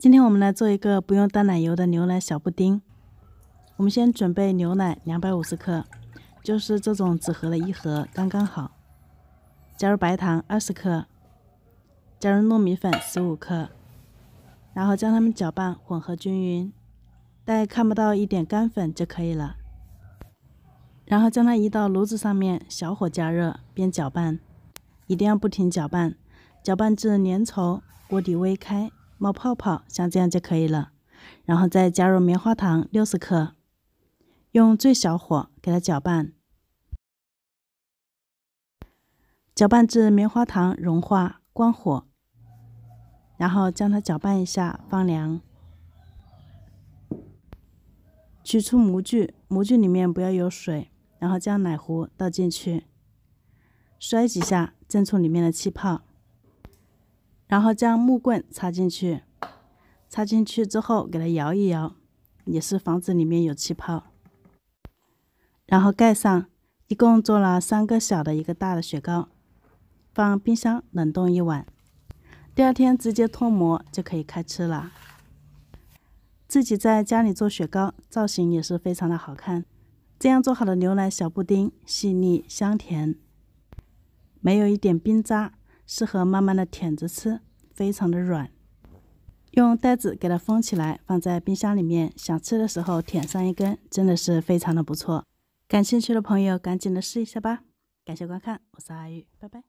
今天我们来做一个不用淡奶油的牛奶小布丁。我们先准备牛奶两百五十克，就是这种纸盒的一盒，刚刚好。加入白糖二十克，加入糯米粉十五克，然后将它们搅拌混合均匀，待看不到一点干粉就可以了。然后将它移到炉子上面，小火加热，边搅拌，一定要不停搅拌，搅拌至粘稠，锅底微开。冒泡泡，像这样就可以了。然后再加入棉花糖六十克，用最小火给它搅拌，搅拌至棉花糖融化，关火。然后将它搅拌一下，放凉。取出模具，模具里面不要有水，然后将奶壶倒进去，摔几下，震出里面的气泡。然后将木棍插进去，插进去之后给它摇一摇，也是防止里面有气泡。然后盖上，一共做了三个小的，一个大的雪糕，放冰箱冷冻一晚。第二天直接脱模就可以开吃了。自己在家里做雪糕，造型也是非常的好看。这样做好的牛奶小布丁，细腻香甜，没有一点冰渣。适合慢慢的舔着吃，非常的软。用袋子给它封起来，放在冰箱里面，想吃的时候舔上一根，真的是非常的不错。感兴趣的朋友赶紧的试一下吧。感谢观看，我是阿玉，拜拜。